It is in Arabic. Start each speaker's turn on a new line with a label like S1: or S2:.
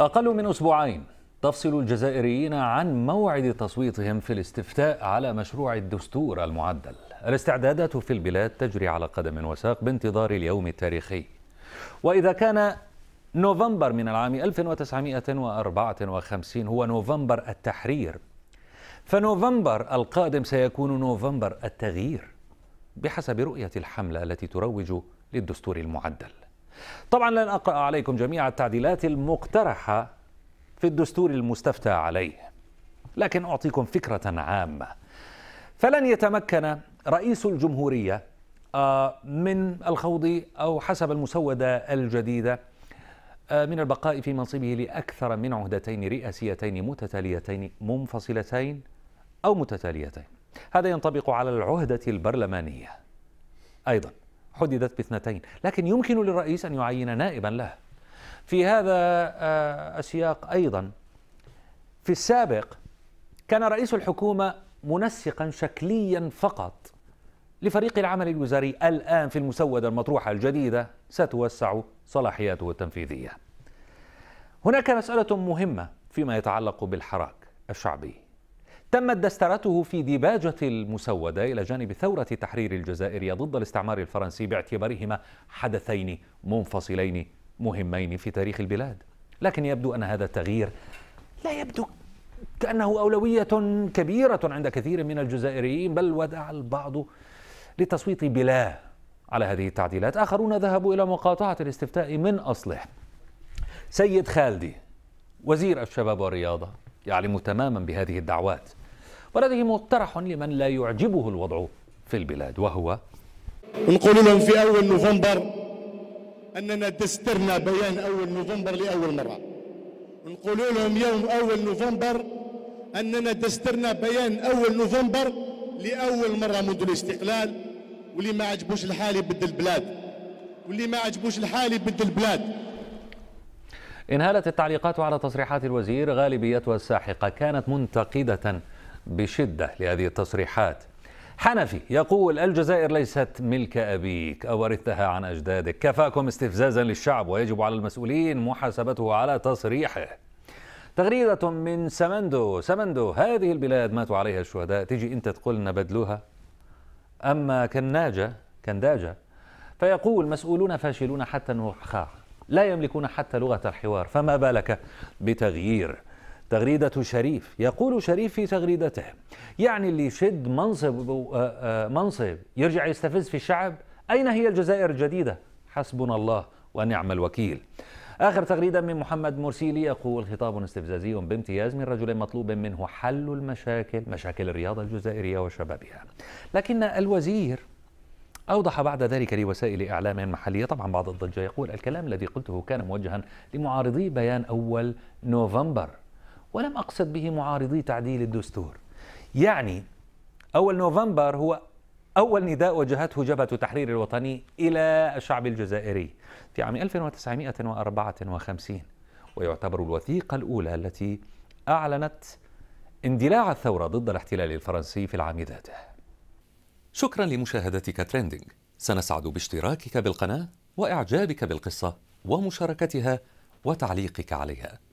S1: أقل من أسبوعين تفصل الجزائريين عن موعد تصويتهم في الاستفتاء على مشروع الدستور المعدل الاستعدادات في البلاد تجري على قدم وساق بانتظار اليوم التاريخي وإذا كان نوفمبر من العام 1954 هو نوفمبر التحرير فنوفمبر القادم سيكون نوفمبر التغيير بحسب رؤية الحملة التي تروج للدستور المعدل طبعا لن أقرأ عليكم جميع التعديلات المقترحة في الدستور المستفتى عليه لكن أعطيكم فكرة عامة فلن يتمكن رئيس الجمهورية آه، من الخوض أو حسب المسودة الجديدة آه، من البقاء في منصبه لأكثر من عهدتين رئاسيتين متتاليتين منفصلتين أو متتاليتين هذا ينطبق على العهدة البرلمانية أيضا حددت باثنتين لكن يمكن للرئيس أن يعين نائبا له في هذا آه، السياق أيضا في السابق كان رئيس الحكومة منسقا شكليا فقط لفريق العمل الوزاري الآن في المسودة المطروحة الجديدة ستوسع صلاحياته التنفيذية هناك مسألة مهمة فيما يتعلق بالحراك الشعبي تمت دسترته في ديباجة المسودة إلى جانب ثورة تحرير الجزائر ضد الاستعمار الفرنسي باعتبارهما حدثين منفصلين مهمين في تاريخ البلاد لكن يبدو أن هذا التغيير لا يبدو كأنه أولوية كبيرة عند كثير من الجزائريين بل ودع البعض لتصويت بلا على هذه التعديلات آخرون ذهبوا إلى مقاطعة الاستفتاء من أصله سيد خالدي وزير الشباب والرياضة يعلم تماما بهذه الدعوات ولديه مقترح لمن لا يعجبه الوضع في البلاد وهو نقول لهم في أول نوفمبر أننا دسترنا بيان أول نوفمبر لأول مرة نقول لهم يوم أول نوفمبر أننا دسترنا بيان أول نوفمبر لأول مرة منذ الاستقلال واللي ما عجبوش الحال يبدل البلاد واللي ما عجبوش الحال يبدل البلاد انهالت التعليقات على تصريحات الوزير غالبيتها الساحقة كانت منتقدة بشدة لهذه التصريحات حنفي يقول الجزائر ليست ملك أبيك أو ورثتها عن أجدادك كفاكم استفزازا للشعب ويجب على المسؤولين محاسبته على تصريحه تغريدة من سمندو سمندو هذه البلاد ماتوا عليها الشهداء تجي أنت تقول لنا بدلوها أما كناجة كنداجة فيقول مسؤولون فاشلون حتى النخاع لا يملكون حتى لغة الحوار فما بالك بتغيير تغريدة شريف يقول شريف في تغريدته يعني اللي يشد منصب آه، آه، منصب يرجع يستفز في الشعب أين هي الجزائر الجديدة حسبنا الله ونعم الوكيل آخر تغريدة من محمد مرسيلي يقول خطاب استفزازي بامتياز من رجل مطلوب منه حل المشاكل مشاكل الرياضة الجزائرية وشبابها لكن الوزير أوضح بعد ذلك لوسائل إعلام محلية طبعا بعض الضجة يقول الكلام الذي قلته كان موجها لمعارضي بيان أول نوفمبر ولم أقصد به معارضي تعديل الدستور يعني أول نوفمبر هو أول نداء وجهته جبهة التحرير الوطني إلى الشعب الجزائري في عام 1954 ويعتبر الوثيقة الأولى التي أعلنت اندلاع الثورة ضد الاحتلال الفرنسي في العام ذاته شكرا لمشاهدتك تريندينج سنسعد باشتراكك بالقناة وإعجابك بالقصة ومشاركتها وتعليقك عليها